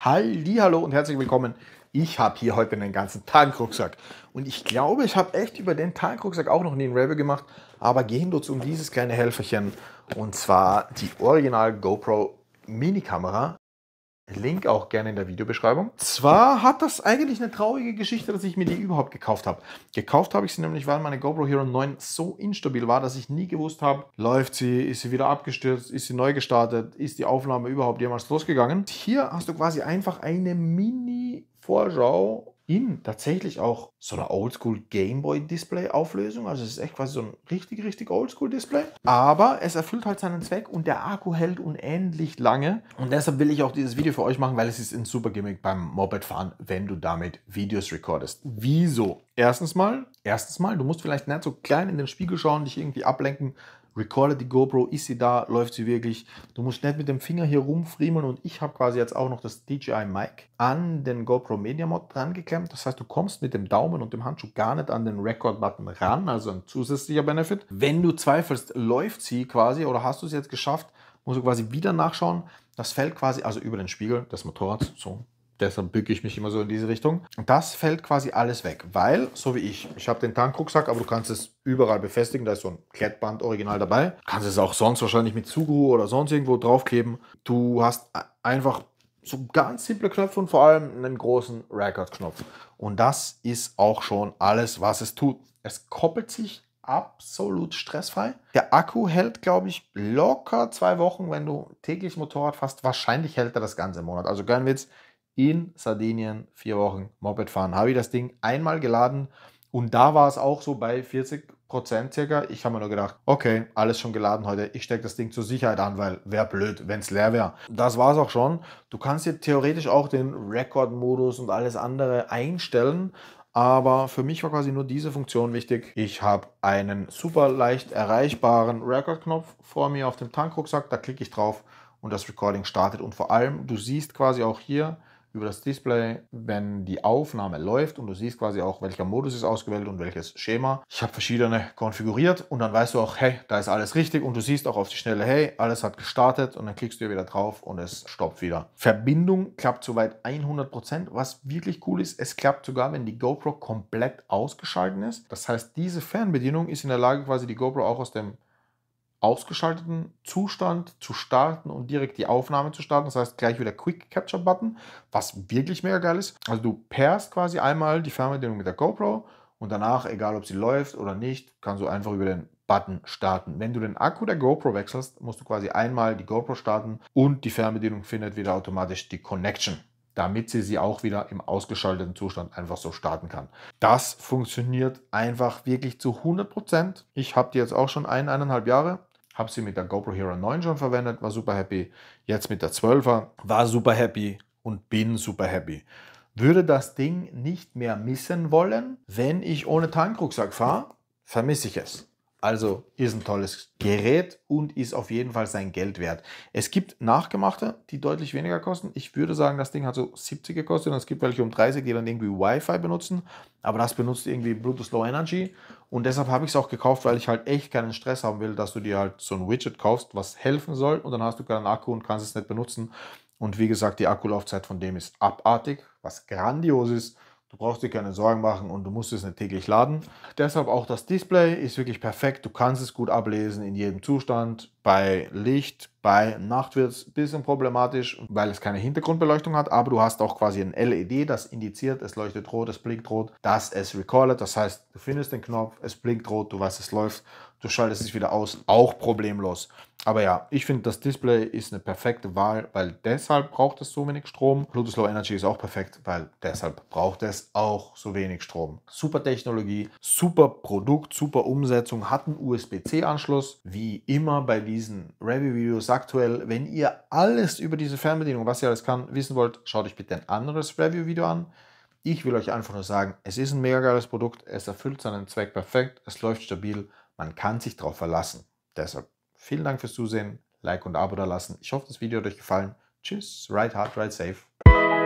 Hallo und herzlich willkommen. Ich habe hier heute einen ganzen Tankrucksack und ich glaube, ich habe echt über den Tankrucksack auch noch nie ein Review gemacht, aber gehen wir um dieses kleine Helferchen und zwar die Original GoPro Mini Kamera Link auch gerne in der Videobeschreibung. Zwar hat das eigentlich eine traurige Geschichte, dass ich mir die überhaupt gekauft habe. Gekauft habe ich sie nämlich, weil meine GoPro Hero 9 so instabil war, dass ich nie gewusst habe, läuft sie, ist sie wieder abgestürzt, ist sie neu gestartet, ist die Aufnahme überhaupt jemals losgegangen. Hier hast du quasi einfach eine Mini-Vorschau in tatsächlich auch so einer Oldschool Gameboy Display Auflösung. Also es ist echt quasi so ein richtig, richtig Oldschool Display. Aber es erfüllt halt seinen Zweck und der Akku hält unendlich lange. Und deshalb will ich auch dieses Video für euch machen, weil es ist ein super Gimmick beim Moped fahren, wenn du damit Videos recordest. Wieso? Erstens mal, erstens mal, du musst vielleicht nicht so klein in den Spiegel schauen, dich irgendwie ablenken. Recordet die GoPro, ist sie da, läuft sie wirklich. Du musst nicht mit dem Finger hier rumfriemeln und ich habe quasi jetzt auch noch das DJI Mic an den GoPro Media Mod dran geklemmt. Das heißt, du kommst mit dem Daumen und dem Handschuh gar nicht an den Record-Button ran, also ein zusätzlicher Benefit. Wenn du zweifelst, läuft sie quasi oder hast du es jetzt geschafft, musst du quasi wieder nachschauen. Das fällt quasi also über den Spiegel des Motorrads so deshalb bücke ich mich immer so in diese Richtung. Das fällt quasi alles weg, weil, so wie ich, ich habe den Tankrucksack, aber du kannst es überall befestigen, da ist so ein Klettband original dabei. Du kannst es auch sonst wahrscheinlich mit Zugu oder sonst irgendwo draufkleben. Du hast einfach so ganz simple Knöpfe und vor allem einen großen Record-Knopf. Und das ist auch schon alles, was es tut. Es koppelt sich absolut stressfrei. Der Akku hält, glaube ich, locker zwei Wochen, wenn du täglich Motorrad fährst. Wahrscheinlich hält er das ganze Monat. Also Gönnwitz, in Sardinien vier Wochen Moped fahren. Habe ich das Ding einmal geladen und da war es auch so bei 40 Prozent circa. Ich habe mir nur gedacht, okay, alles schon geladen heute. Ich stecke das Ding zur Sicherheit an, weil wäre blöd, wenn es leer wäre. Das war es auch schon. Du kannst dir theoretisch auch den Rekordmodus und alles andere einstellen. Aber für mich war quasi nur diese Funktion wichtig. Ich habe einen super leicht erreichbaren Rekordknopf vor mir auf dem Tankrucksack. Da klicke ich drauf und das Recording startet. Und vor allem, du siehst quasi auch hier, über das Display, wenn die Aufnahme läuft und du siehst quasi auch, welcher Modus ist ausgewählt und welches Schema. Ich habe verschiedene konfiguriert und dann weißt du auch, hey, da ist alles richtig und du siehst auch auf die Schnelle, hey, alles hat gestartet und dann klickst du wieder drauf und es stoppt wieder. Verbindung klappt soweit 100%, was wirklich cool ist. Es klappt sogar, wenn die GoPro komplett ausgeschaltet ist. Das heißt, diese Fernbedienung ist in der Lage, quasi die GoPro auch aus dem ausgeschalteten Zustand zu starten und direkt die Aufnahme zu starten. Das heißt, gleich wieder Quick Capture Button, was wirklich mega geil ist. Also du pairst quasi einmal die Fernbedienung mit der GoPro und danach, egal ob sie läuft oder nicht, kannst du einfach über den Button starten. Wenn du den Akku der GoPro wechselst, musst du quasi einmal die GoPro starten und die Fernbedienung findet wieder automatisch die Connection damit sie sie auch wieder im ausgeschalteten Zustand einfach so starten kann. Das funktioniert einfach wirklich zu 100%. Ich habe die jetzt auch schon eineinhalb Jahre habe sie mit der GoPro Hero 9 schon verwendet, war super happy. Jetzt mit der 12er war super happy und bin super happy. Würde das Ding nicht mehr missen wollen, wenn ich ohne Tankrucksack fahre? Vermisse ich es. Also ist ein tolles Gerät und ist auf jeden Fall sein Geld wert. Es gibt nachgemachte, die deutlich weniger kosten. Ich würde sagen, das Ding hat so 70 gekostet und es gibt welche um 30, die dann irgendwie Wi-Fi benutzen. Aber das benutzt irgendwie Bluetooth Low Energy und deshalb habe ich es auch gekauft, weil ich halt echt keinen Stress haben will, dass du dir halt so ein Widget kaufst, was helfen soll und dann hast du keinen Akku und kannst es nicht benutzen. Und wie gesagt, die Akkulaufzeit von dem ist abartig, was grandios ist. Du brauchst dir keine Sorgen machen und du musst es nicht täglich laden. Deshalb auch das Display ist wirklich perfekt. Du kannst es gut ablesen in jedem Zustand. Bei Licht, bei Nacht wird es ein bisschen problematisch, weil es keine Hintergrundbeleuchtung hat, aber du hast auch quasi ein LED, das indiziert, es leuchtet rot, es blinkt rot, dass es recordet. Das heißt, du findest den Knopf, es blinkt rot, du weißt, es läuft du schaltest es wieder aus, auch problemlos. Aber ja, ich finde, das Display ist eine perfekte Wahl, weil deshalb braucht es so wenig Strom. Bluetooth Low Energy ist auch perfekt, weil deshalb braucht es auch so wenig Strom. Super Technologie, super Produkt, super Umsetzung, hat einen USB-C-Anschluss. Wie immer bei diesen Review-Videos aktuell, wenn ihr alles über diese Fernbedienung, was ihr alles kann, wissen wollt, schaut euch bitte ein anderes Review-Video an. Ich will euch einfach nur sagen, es ist ein mega geiles Produkt, es erfüllt seinen Zweck perfekt, es läuft stabil man kann sich darauf verlassen. Deshalb vielen Dank fürs Zusehen, Like und Abo da lassen. Ich hoffe, das Video hat euch gefallen. Tschüss, ride hard, ride safe.